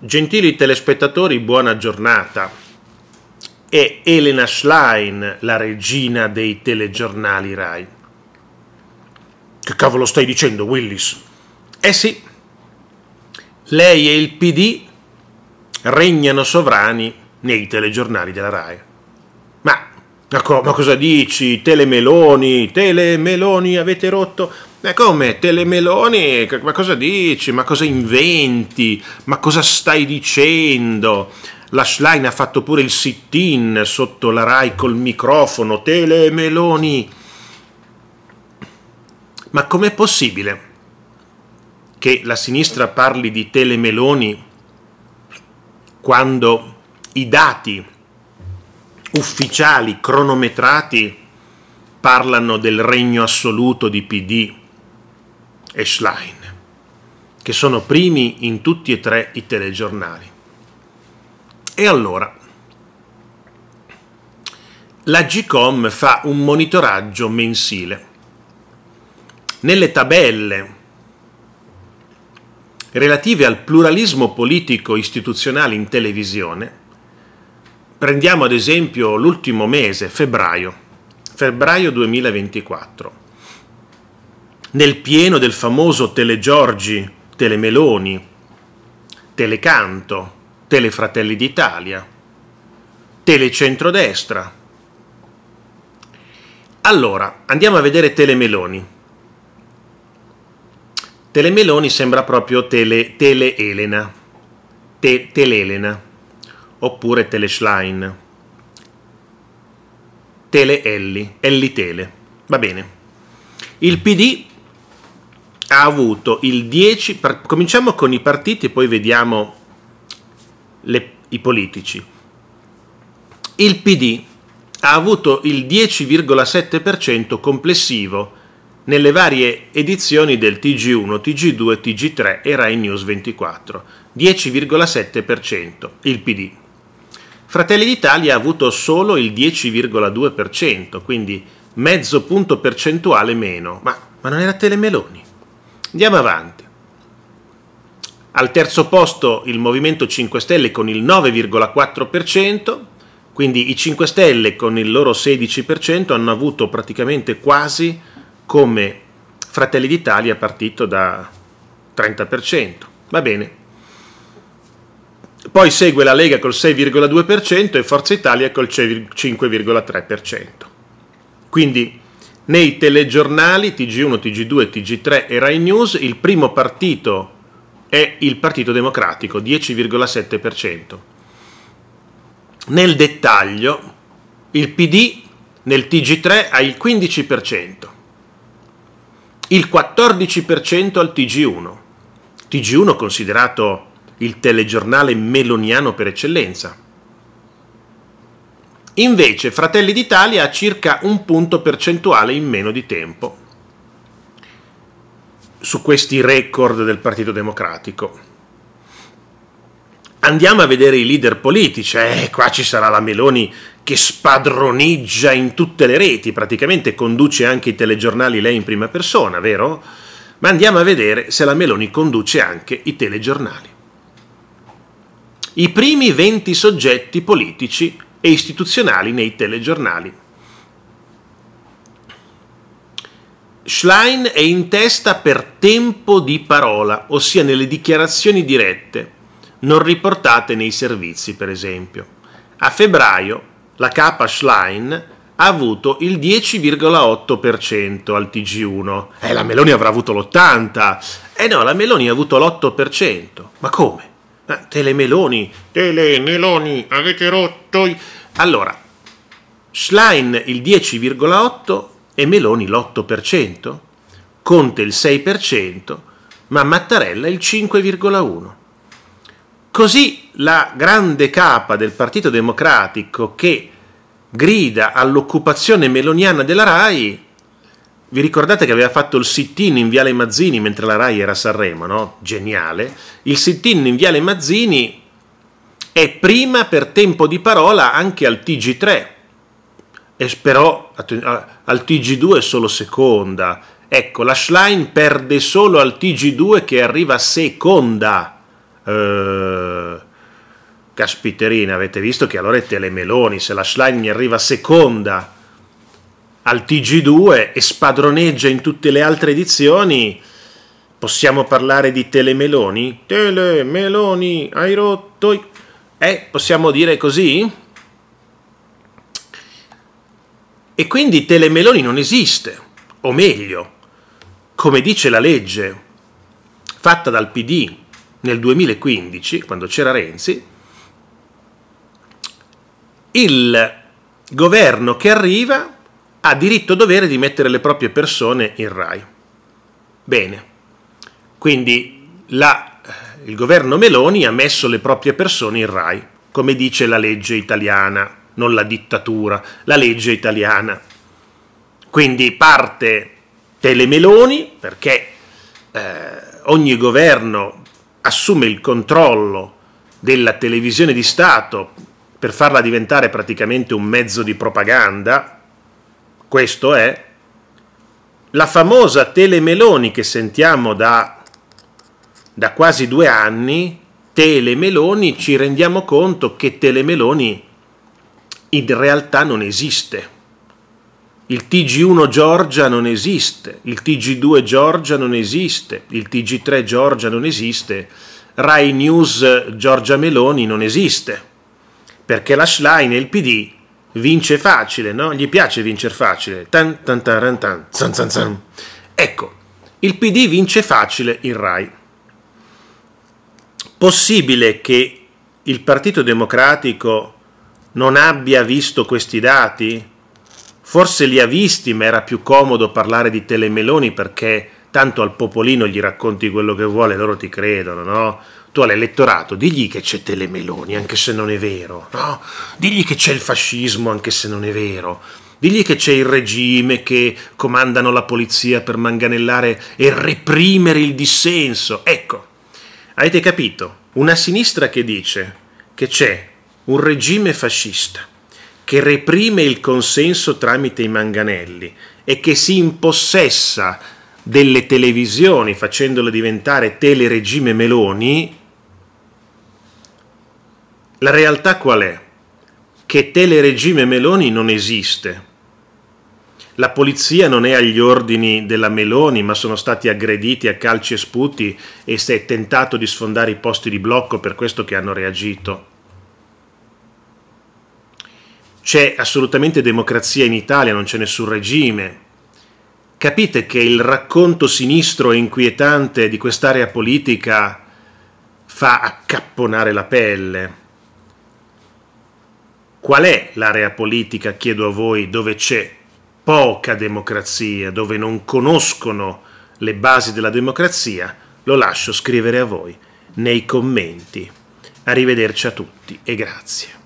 Gentili telespettatori, buona giornata. È Elena Schlein la regina dei telegiornali Rai. Che cavolo stai dicendo, Willis? Eh sì, lei e il PD regnano sovrani nei telegiornali della Rai. Ma, ma cosa dici? Telemeloni, telemeloni avete rotto? E eh, come? Telemeloni? Ma cosa dici? Ma cosa inventi? Ma cosa stai dicendo? La Schlein ha fatto pure il sit-in sotto la Rai col microfono. Telemeloni! Ma com'è possibile che la sinistra parli di telemeloni quando i dati ufficiali cronometrati parlano del regno assoluto di PD e Schlein, che sono primi in tutti e tre i telegiornali. E allora, la GCOM fa un monitoraggio mensile. Nelle tabelle relative al pluralismo politico istituzionale in televisione, prendiamo ad esempio l'ultimo mese, febbraio, febbraio 2024 nel pieno del famoso Telegiorgi, Telemeloni, Telecanto, Telefratelli d'Italia, Telecentrodestra. Allora, andiamo a vedere Telemeloni. Telemeloni sembra proprio tele, tele te, Telelena, oppure Teleschlein, Teleelli, Elli, Elli Tele. Va bene. Il PD ha avuto il 10%. Per, cominciamo con i partiti e poi vediamo le, i politici. Il PD ha avuto il 10,7% complessivo nelle varie edizioni del TG1, TG2, TG3 e Rai News 24. 10,7% il PD. Fratelli d'Italia ha avuto solo il 10,2%, quindi mezzo punto percentuale meno. Ma, ma non era Telemeloni? Andiamo avanti. Al terzo posto il Movimento 5 Stelle con il 9,4%, quindi i 5 Stelle con il loro 16% hanno avuto praticamente quasi come Fratelli d'Italia partito da 30%. Va bene. Poi segue la Lega col 6,2% e Forza Italia col 5,3%. Quindi nei telegiornali TG1, TG2, TG3 e Rai News il primo partito è il Partito Democratico, 10,7%. Nel dettaglio il PD nel TG3 ha il 15%, il 14% al TG1, TG1 considerato il telegiornale meloniano per eccellenza Invece Fratelli d'Italia ha circa un punto percentuale in meno di tempo su questi record del Partito Democratico. Andiamo a vedere i leader politici, eh, qua ci sarà la Meloni che spadroneggia in tutte le reti, praticamente conduce anche i telegiornali lei in prima persona, vero? Ma andiamo a vedere se la Meloni conduce anche i telegiornali. I primi 20 soggetti politici e istituzionali nei telegiornali. Schlein è in testa per tempo di parola, ossia nelle dichiarazioni dirette, non riportate nei servizi, per esempio. A febbraio la capa Schlein ha avuto il 10,8% al TG1. Eh, la Meloni avrà avuto l'80%. Eh no, la Meloni ha avuto l'8%. Ma come? Ah, telemeloni, telemeloni, avete rotto i... Allora, Schlein il 10,8% e Meloni l'8%, Conte il 6%, ma Mattarella il 5,1%. Così la grande capa del Partito Democratico che grida all'occupazione meloniana della RAI vi ricordate che aveva fatto il sit-in in Viale Mazzini mentre la Rai era a Sanremo, no? Geniale. Il sit-in in Viale Mazzini è prima per tempo di parola anche al TG3, e però al TG2 è solo seconda. Ecco, la Schlein perde solo al TG2 che arriva seconda. Eh, caspiterina, avete visto che allora è Telemeloni, se la Schlein mi arriva seconda al TG2 e spadroneggia in tutte le altre edizioni, possiamo parlare di telemeloni? Telemeloni, hai rotto i... Eh, possiamo dire così? E quindi telemeloni non esiste, o meglio, come dice la legge fatta dal PD nel 2015, quando c'era Renzi, il governo che arriva ha diritto dovere di mettere le proprie persone in RAI. Bene, quindi la, eh, il governo Meloni ha messo le proprie persone in RAI, come dice la legge italiana, non la dittatura, la legge italiana. Quindi parte Telemeloni perché eh, ogni governo assume il controllo della televisione di Stato per farla diventare praticamente un mezzo di propaganda questo è la famosa telemeloni che sentiamo da, da quasi due anni, telemeloni, ci rendiamo conto che telemeloni in realtà non esiste. Il TG1 Giorgia non esiste, il TG2 Giorgia non esiste, il TG3 Giorgia non esiste, Rai News Giorgia Meloni non esiste, perché la Schlein e il PD vince facile, no? Gli piace vincere facile. Tan, tan, taran, tan, zan, zan, zan. Ecco, il PD vince facile in Rai. Possibile che il Partito Democratico non abbia visto questi dati? Forse li ha visti, ma era più comodo parlare di telemeloni perché tanto al popolino gli racconti quello che vuole, loro ti credono, no? tu all'elettorato digli che c'è Telemeloni, anche se non è vero, no? Digli che c'è il fascismo, anche se non è vero. Digli che c'è il regime che comandano la polizia per manganellare e reprimere il dissenso. Ecco, avete capito? Una sinistra che dice che c'è un regime fascista che reprime il consenso tramite i manganelli e che si impossessa delle televisioni facendole diventare teleregime Meloni la realtà qual è? Che teleregime Meloni non esiste. La polizia non è agli ordini della Meloni, ma sono stati aggrediti a calci e sputi e si è tentato di sfondare i posti di blocco per questo che hanno reagito. C'è assolutamente democrazia in Italia, non c'è nessun regime. Capite che il racconto sinistro e inquietante di quest'area politica fa accapponare la pelle. Qual è l'area politica, chiedo a voi, dove c'è poca democrazia, dove non conoscono le basi della democrazia? Lo lascio scrivere a voi nei commenti. Arrivederci a tutti e grazie.